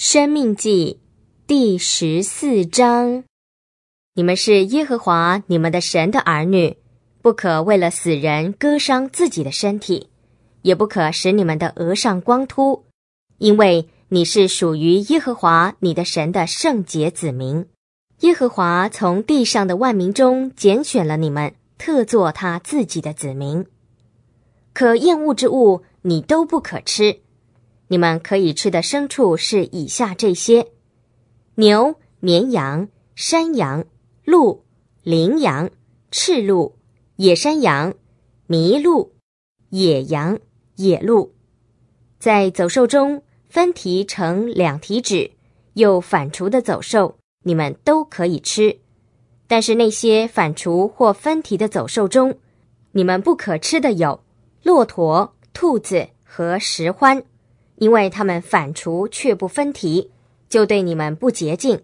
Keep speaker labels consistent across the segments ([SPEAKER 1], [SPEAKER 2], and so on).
[SPEAKER 1] 《生命记》第十四章：你们是耶和华你们的神的儿女，不可为了死人割伤自己的身体，也不可使你们的额上光秃，因为你是属于耶和华你的神的圣洁子民。耶和华从地上的万民中拣选了你们，特作他自己的子民。可厌恶之物，你都不可吃。你们可以吃的牲畜是以下这些：牛、绵羊、山羊、鹿、羚羊、赤鹿、野山羊、麋鹿、野羊、野鹿。在走兽中，分蹄成两蹄趾又反刍的走兽，你们都可以吃。但是那些反刍或分蹄的走兽中，你们不可吃的有骆驼、兔子和石獾。因为他们反刍却不分蹄，就对你们不洁净；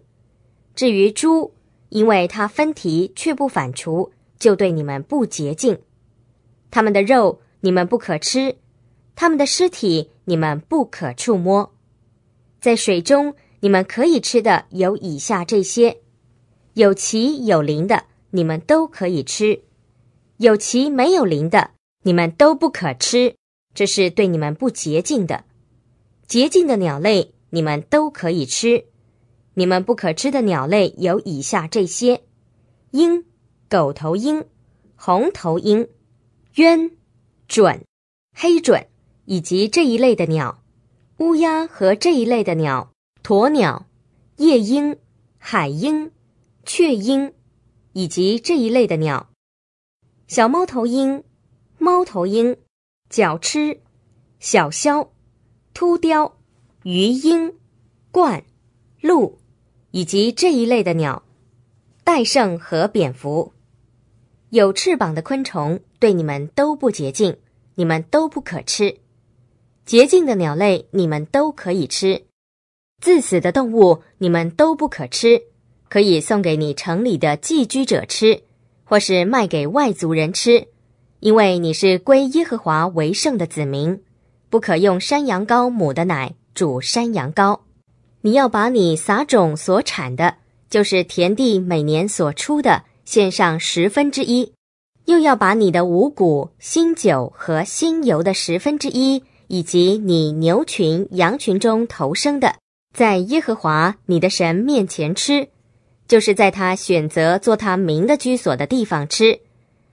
[SPEAKER 1] 至于猪，因为它分蹄却不反刍，就对你们不洁净。他们的肉你们不可吃，他们的尸体你们不可触摸。在水中你们可以吃的有以下这些：有鳍有鳞的你们都可以吃；有鳍没有鳞的你们都不可吃，这是对你们不洁净的。洁净的鸟类，你们都可以吃；你们不可吃的鸟类有以下这些：鹰、狗头鹰、红头鹰、鸢、隼、黑隼，以及这一类的鸟；乌鸦和这一类的鸟；鸵鸟、夜鹰、海鹰、雀鹰，以及这一类的鸟；小猫头鹰、猫头鹰、角鸱、小鸮。秃雕、鱼鹰、鹳、鹭，以及这一类的鸟，戴胜和蝙蝠，有翅膀的昆虫，对你们都不洁净，你们都不可吃。洁净的鸟类，你们都可以吃。自死的动物，你们都不可吃，可以送给你城里的寄居者吃，或是卖给外族人吃，因为你是归耶和华为圣的子民。不可用山羊羔母的奶煮山羊羔，你要把你撒种所产的，就是田地每年所出的，献上十分之一；又要把你的五谷、新酒和新油的十分之一，以及你牛群、羊群中投生的，在耶和华你的神面前吃，就是在他选择做他名的居所的地方吃，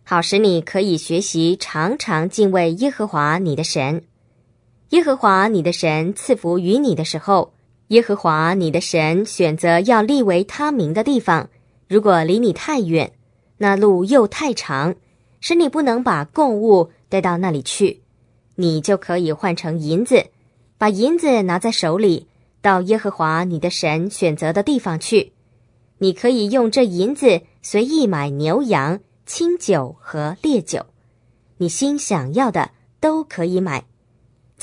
[SPEAKER 1] 好使你可以学习常常敬畏耶和华你的神。耶和华你的神赐福于你的时候，耶和华你的神选择要立为他名的地方，如果离你太远，那路又太长，使你不能把供物带到那里去，你就可以换成银子，把银子拿在手里，到耶和华你的神选择的地方去。你可以用这银子随意买牛羊、清酒和烈酒，你心想要的都可以买。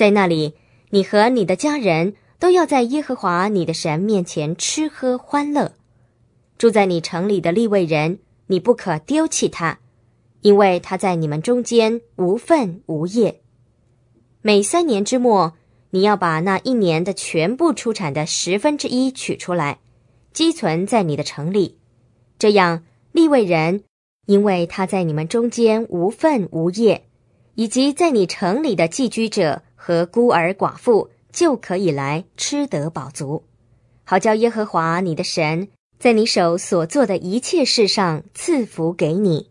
[SPEAKER 1] 在那里，你和你的家人都要在耶和华你的神面前吃喝欢乐。住在你城里的利未人，你不可丢弃他，因为他在你们中间无份无业。每三年之末，你要把那一年的全部出产的十分之一取出来，积存在你的城里，这样利未人，因为他在你们中间无份无业，以及在你城里的寄居者。和孤儿寡妇就可以来吃得饱足，好叫耶和华你的神在你手所做的一切事上赐福给你。